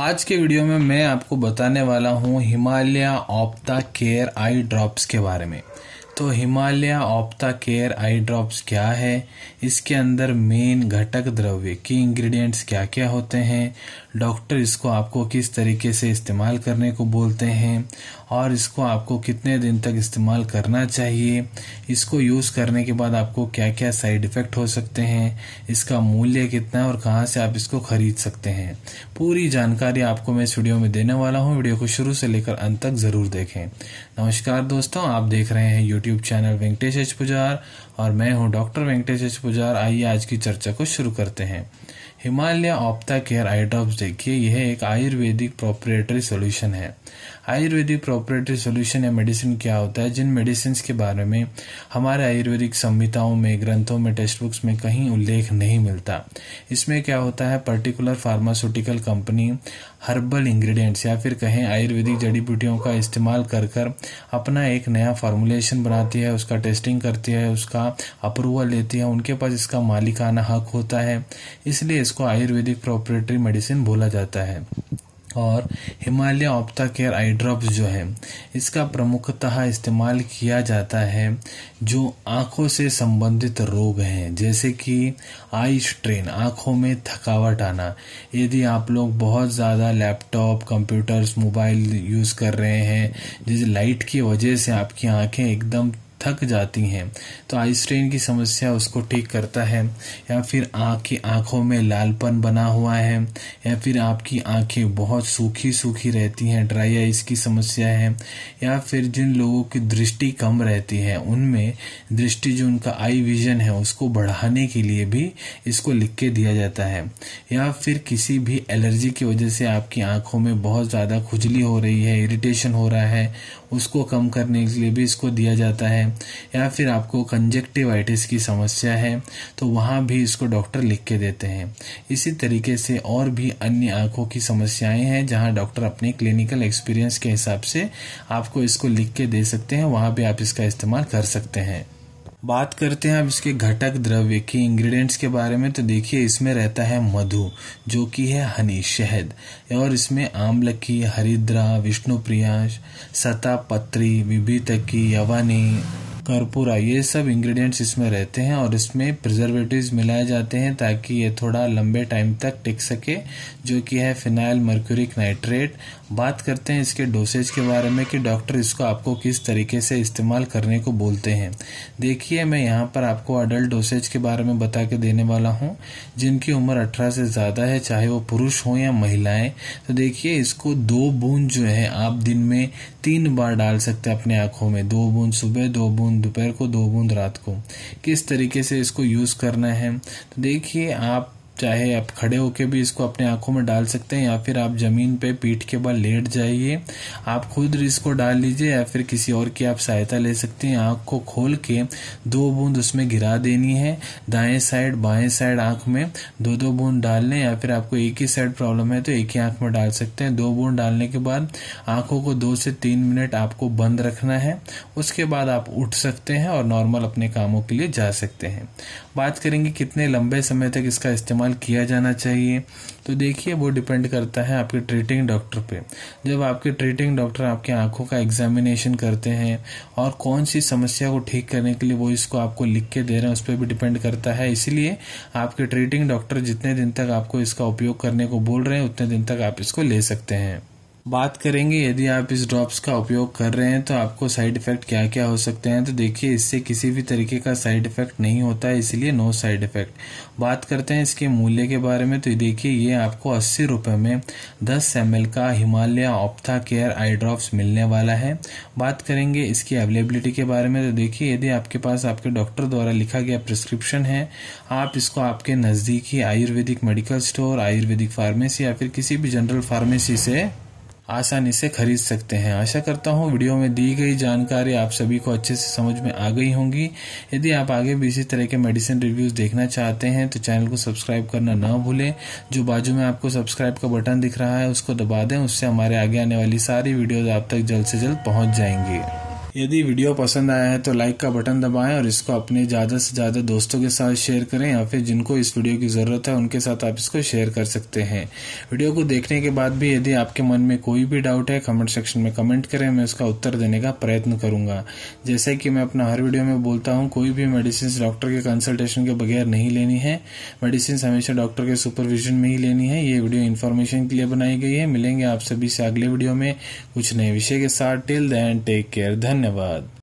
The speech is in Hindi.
आज के वीडियो में मैं आपको बताने वाला हूँ Himalaya Ophthacare eye drops के बारे में तो Himalaya Ophthacare eye drops क्या है इसके अंदर मेन घटक द्रव्य की इंग्रेडिएंट्स क्या क्या होते हैं डॉक्टर इसको आपको किस तरीके से इस्तेमाल करने को बोलते हैं और इसको आपको कितने दिन तक इस्तेमाल करना चाहिए इसको यूज़ करने के बाद आपको क्या क्या साइड इफ़ेक्ट हो सकते हैं इसका मूल्य कितना है और कहाँ से आप इसको खरीद सकते हैं पूरी जानकारी आपको मैं इस वीडियो में देने वाला हूँ वीडियो को शुरू से लेकर अंत तक ज़रूर देखें नमस्कार दोस्तों आप देख रहे हैं YouTube YouTube channel Venkatesh H Pujar और मैं हूं डॉक्टर वेंकटेश एच पुजार आइए आज की चर्चा को शुरू करते हैं Himalaya Ophthacare eye drops देखिए यह एक आयुर्वेदिक प्रोपरेटरी सोल्यूशन है आयुर्वेदिक प्रोपरेटरी सोल्यूशन या मेडिसिन क्या होता है जिन मेडिसिन के बारे में हमारे आयुर्वेदिक संहिताओं में ग्रंथों में टेक्स्ट बुक्स में कहीं उल्लेख नहीं मिलता इसमें क्या होता है particular pharmaceutical company herbal ingredients या फिर कहें आयुर्वेदिक जड़ी बूटियों का इस्तेमाल कर कर अपना एक नया फार्मूलेशन बनाती है उसका टेस्टिंग करती है उसका अप्रूवल लेती है उनके पास इसका मालिकाना हक होता है इसलिए इसको आयुर्वेदिक प्रोपरेटरी मेडिसिन बोला जाता है और Himalaya Ophthacare eye drops जो है इसका प्रमुखतः इस्तेमाल किया जाता है जो आंखों से संबंधित रोग हैं जैसे कि आई स्ट्रेन आंखों में थकावट आना यदि आप लोग बहुत ज़्यादा लैपटॉप कंप्यूटर्स मोबाइल यूज़ कर रहे हैं जिस लाइट की वजह से आपकी आंखें एकदम थक जाती हैं तो स्ट्रेन की समस्या उसको ठीक करता है या फिर आँख की आँखों में लालपन बना हुआ है या फिर आपकी आँखें बहुत सूखी सूखी रहती हैं ड्राई आइस की समस्या है या फिर जिन लोगों की दृष्टि कम रहती है उनमें दृष्टि जो उनका आई विजन है उसको बढ़ाने के लिए भी इसको लिख के दिया जाता है या फिर किसी भी एलर्जी की वजह से आपकी आँखों में बहुत ज़्यादा खुजली हो रही है इरिटेशन हो रहा है उसको कम करने के लिए भी इसको दिया जाता है या फिर आपको कंजेक्टिवाइटिस की समस्या है तो वहाँ भी इसको डॉक्टर लिख के देते हैं इसी तरीके से और भी अन्य आँखों की समस्याएं हैं जहाँ डॉक्टर अपने क्लिनिकल एक्सपीरियंस के हिसाब से आपको इसको लिख के दे सकते हैं वहाँ भी आप इसका इस्तेमाल कर सकते हैं बात करते हैं अब इसके घटक द्रव्य की इंग्रेडिएंट्स के बारे में तो देखिए इसमें रहता है मधु जो कि है हनी शहद और इसमें आमलकी हरिद्रा विष्णुप्रिया सतापत्री विभीतकी यवानी कर्पूरा ये सब इंग्रेडिएंट्स इसमें रहते हैं और इसमें प्रिजर्वेटिव्स मिलाए जाते हैं ताकि ये थोड़ा लंबे टाइम तक टिक सके जो कि है फिनाइल मर्क्यूरिक नाइट्रेट बात करते हैं इसके डोसेज के बारे में कि डॉक्टर इसको आपको किस तरीके से इस्तेमाल करने को बोलते हैं देखिए मैं यहाँ पर आपको अडल्ट डोसेज के बारे में बता के देने वाला हूँ जिनकी उम्र अठारह से ज़्यादा है चाहे वो पुरुष हों या महिलाएं तो देखिए इसको दो बूंद जो है आप दिन में तीन बार डाल सकते हैं अपने आँखों में दो बूंद सुबह दो बूंद दोपहर को दो बूंद रात को किस तरीके से इसको यूज़ करना है तो देखिए आप चाहे आप खड़े होकर भी इसको अपने आंखों में डाल सकते हैं या फिर आप ज़मीन पे पीठ के बल लेट जाइए आप खुद इसको डाल लीजिए या फिर किसी और की आप सहायता ले सकते हैं आँख को खोल के दो बूंद उसमें गिरा देनी है दाएं साइड बाएं साइड आँख में दो दो बूंद डालने या फिर आपको एक ही साइड प्रॉब्लम है तो एक ही आँख में डाल सकते हैं दो बूंद डालने के बाद आँखों को दो से तीन मिनट आपको बंद रखना है उसके बाद आप उठ सकते हैं और नॉर्मल अपने कामों के लिए जा सकते हैं बात करेंगे कितने लंबे समय तक इसका इस्तेमाल इस्तेमाल किया जाना चाहिए तो देखिए वो डिपेंड करता है आपके ट्रीटिंग डॉक्टर पे जब आपके ट्रीटिंग डॉक्टर आपकी आंखों का एग्जामिनेशन करते हैं और कौन सी समस्या को ठीक करने के लिए वो इसको आपको लिख के दे रहे हैं उस पर भी डिपेंड करता है इसीलिए आपके ट्रीटिंग डॉक्टर जितने दिन तक आपको इसका उपयोग करने को बोल रहे हैं उतने दिन तक आप इसको ले सकते हैं बात करेंगे यदि आप इस ड्रॉप्स का उपयोग कर रहे हैं तो आपको साइड इफेक्ट क्या क्या हो सकते हैं तो देखिए इससे किसी भी तरीके का साइड इफेक्ट नहीं होता है इसलिए नो साइड इफेक्ट बात करते हैं इसके मूल्य के बारे में तो देखिए ये आपको अस्सी रुपये में दस एम का Himalaya Ophthacare eye drops मिलने वाला है बात करेंगे इसकी अवेलेबिलिटी के बारे में तो देखिए यदि आपके पास आपके डॉक्टर द्वारा लिखा गया प्रिस्क्रिप्शन है आप इसको आपके नज़दीकी Ayurvedic medical store Ayurvedic pharmacy या फिर किसी भी जनरल फार्मेसी से आसानी से खरीद सकते हैं आशा करता हूँ वीडियो में दी गई जानकारी आप सभी को अच्छे से समझ में आ गई होंगी यदि आप आगे भी इसी तरह के मेडिसिन रिव्यूज़ देखना चाहते हैं तो चैनल को सब्सक्राइब करना ना भूलें जो बाजू में आपको सब्सक्राइब का बटन दिख रहा है उसको दबा दें उससे हमारे आगे आने वाली सारी वीडियोज़ आप तक जल्द से जल्द पहुँच जाएंगी यदि वीडियो पसंद आया है तो लाइक का बटन दबाएं और इसको अपने ज़्यादा से ज़्यादा दोस्तों के साथ शेयर करें या फिर जिनको इस वीडियो की ज़रूरत है उनके साथ आप इसको शेयर कर सकते हैं वीडियो को देखने के बाद भी यदि आपके मन में कोई भी डाउट है कमेंट सेक्शन में कमेंट करें मैं उसका उत्तर देने का प्रयत्न करूँगा जैसे कि मैं अपना हर वीडियो में बोलता हूँ कोई भी मेडिसिन डॉक्टर के कंसल्टेशन के बगैर नहीं लेनी है मेडिसिन हमेशा डॉक्टर के सुपरविजन में ही लेनी है ये वीडियो इन्फॉर्मेशन के लिए बनाई गई है मिलेंगे आप सभी से अगले वीडियो में कुछ नए विषय के साथ टिल दैन टेक केयर धन्यवाद of a